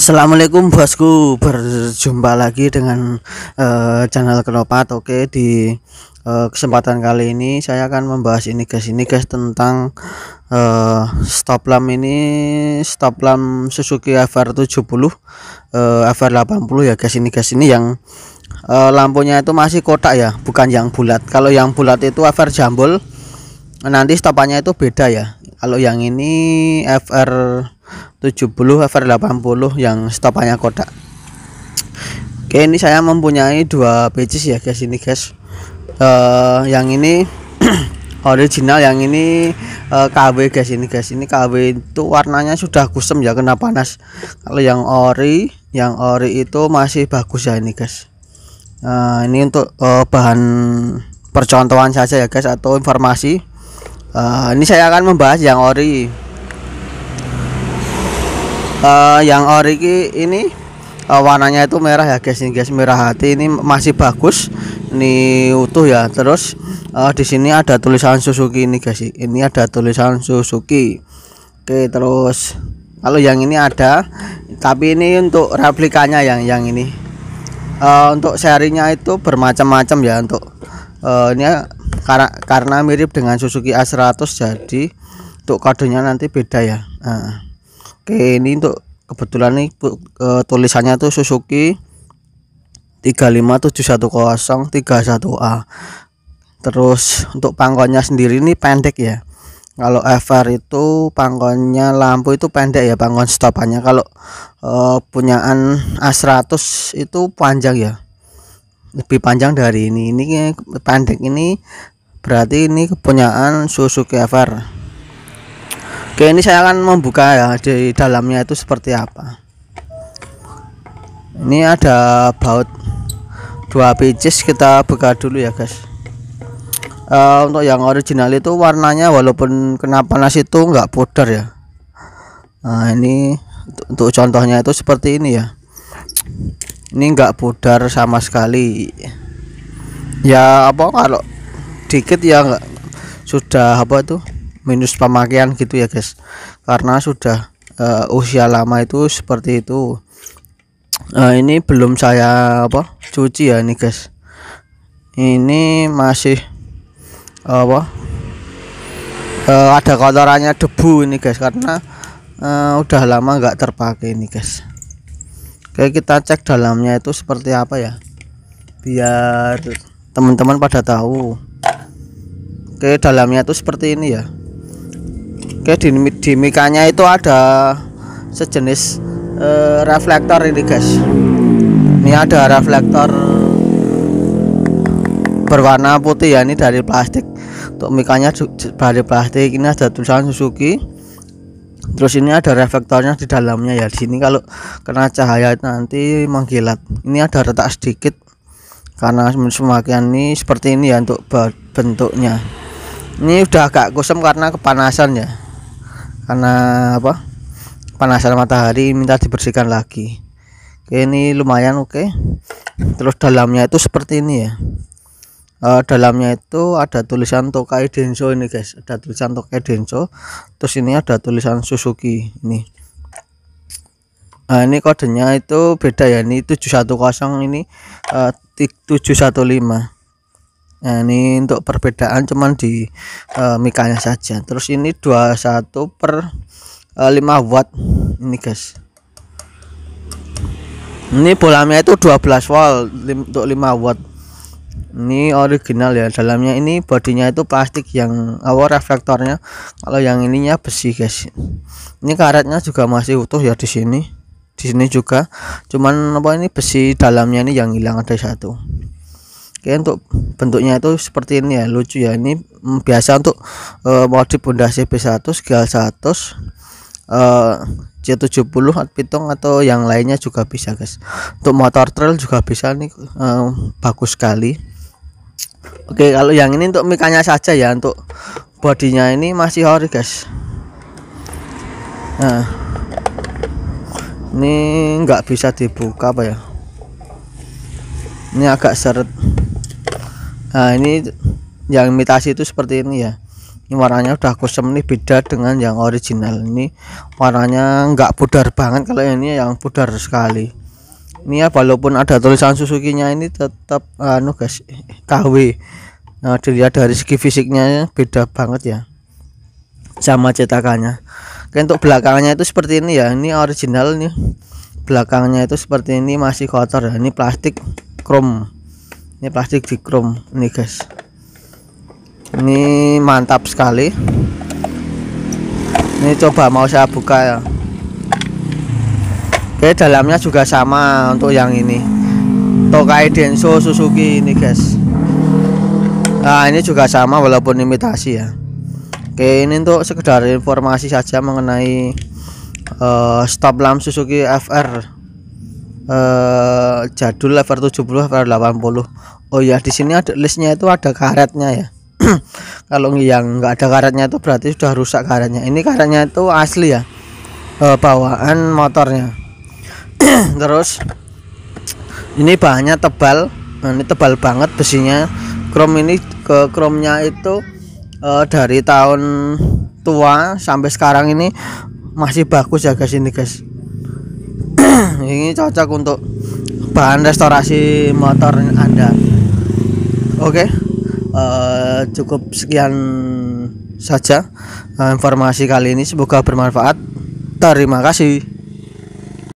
Assalamualaikum bosku berjumpa lagi dengan uh, channel Kenopat Oke di uh, kesempatan kali ini saya akan membahas ini guys ini guys tentang uh, stop lamp ini stop lamp Suzuki FR70 uh, FR80 ya guys ini guys ini yang uh, lampunya itu masih kotak ya bukan yang bulat kalau yang bulat itu FR jambul nanti stopannya itu beda ya kalau yang ini FR 70 over 80 yang stopannya kotak oke ini saya mempunyai dua pages ya guys ini guys uh, yang ini original yang ini uh, eh, KW guys ini guys ini KW itu warnanya sudah kusam ya kena panas kalau yang ori yang ori itu masih bagus ya ini guys uh, ini untuk uh, bahan percontohan saja ya guys atau informasi uh, ini saya akan membahas yang ori uh, yang ori ini uh, warnanya itu merah ya guys ini guys merah hati ini masih bagus ini utuh ya terus uh, di sini ada tulisan Suzuki ini guys ini ada tulisan Suzuki oke terus kalau yang ini ada tapi ini untuk replikanya yang yang ini uh, untuk serinya itu bermacam-macam ya untuk uh, ini ya, karena karena mirip dengan Suzuki A100 jadi untuk kodenya nanti beda ya uh oke ini untuk kebetulan nih uh, tulisannya tuh Suzuki tiga a terus untuk pangkonya sendiri ini pendek ya kalau FR itu pangkonnya lampu itu pendek ya pangkon stopannya kalau uh, punyaan A100 itu panjang ya lebih panjang dari ini ini pendek ini berarti ini kepunyaan Suzuki FR Oke, ini saya akan membuka ya di dalamnya itu seperti apa. Ini ada baut dua pieces kita buka dulu ya guys. Uh, untuk yang original itu warnanya walaupun kenapa nasi itu enggak pudar ya. Nah ini untuk contohnya itu seperti ini ya. Ini enggak pudar sama sekali. Ya apa kalau dikit ya enggak sudah apa tuh minus pemakaian gitu ya guys karena sudah uh, usia lama itu seperti itu uh, ini belum saya apa cuci ya ini guys ini masih apa uh, ada kotorannya debu ini guys karena uh, udah lama nggak terpakai ini guys Oke kita cek dalamnya itu seperti apa ya biar teman-teman pada tahu Oke dalamnya itu seperti ini ya Oke, di, di mikanya itu ada sejenis uh, reflektor ini, guys. Ini ada reflektor berwarna putih ya, ini dari plastik. Untuk mikanya dari plastik. Ini ada tulisan Suzuki. Terus ini ada reflektornya di dalamnya ya. Di sini kalau kena cahaya nanti mengkilat. Ini ada retak sedikit karena semakin ini seperti ini ya untuk bentuknya ini udah agak kusam karena kepanasan ya karena apa panasan matahari minta dibersihkan lagi oke ini lumayan oke terus dalamnya itu seperti ini ya uh, dalamnya itu ada tulisan Tokai Denso ini guys ada tulisan Tokai Denso terus ini ada tulisan Suzuki ini nah ini kodenya itu beda ya ini 710 ini eh, uh, 715 Nah, ini untuk perbedaan cuman di uh, eh, mikanya saja. Terus ini 21 per uh, eh, 5 watt ini guys. Ini bolamnya itu 12 volt lim, untuk 5 watt. Ini original ya. Dalamnya ini bodinya itu plastik yang awal reflektornya. Kalau yang ininya besi guys. Ini karetnya juga masih utuh ya di sini. Di sini juga. Cuman apa ini besi dalamnya ini yang hilang ada satu. Oke untuk bentuknya itu seperti ini ya lucu ya ini mm, biasa untuk uh, modif Honda CB100 GL100 C70 Pitong atau yang lainnya juga bisa guys untuk motor trail juga bisa nih uh, bagus sekali Oke kalau yang ini untuk mikanya saja ya untuk bodinya ini masih ori guys nah ini nggak bisa dibuka apa ya ini agak seret nah ini yang imitasi itu seperti ini ya ini warnanya udah kusam nih beda dengan yang original ini warnanya enggak pudar banget kalau ini yang pudar sekali ini ya walaupun ada tulisan Suzuki nya ini tetap anu guys KW nah dilihat dari segi fisiknya beda banget ya sama cetakannya Oke, untuk belakangnya itu seperti ini ya ini original nih belakangnya itu seperti ini masih kotor ya ini plastik chrome ini plastik di chrome ini guys ini mantap sekali ini coba mau saya buka ya oke dalamnya juga sama untuk yang ini Tokai Denso Suzuki ini guys nah ini juga sama walaupun imitasi ya oke ini untuk sekedar informasi saja mengenai uh, stop lamp Suzuki FR eh, jadul level 70 level 80 oh ya di sini ada listnya itu ada karetnya ya kalau yang enggak ada karetnya itu berarti sudah rusak karetnya ini karetnya itu asli ya eh, bawaan motornya terus ini bahannya tebal nah, ini tebal banget besinya Chrome ini ke chrome nya itu eh, dari tahun tua sampai sekarang ini masih bagus ya guys ini guys ini cocok untuk bahan restorasi motor Anda. Oke, okay. uh, eh, cukup sekian saja eh, informasi kali ini. Semoga bermanfaat. Terima kasih.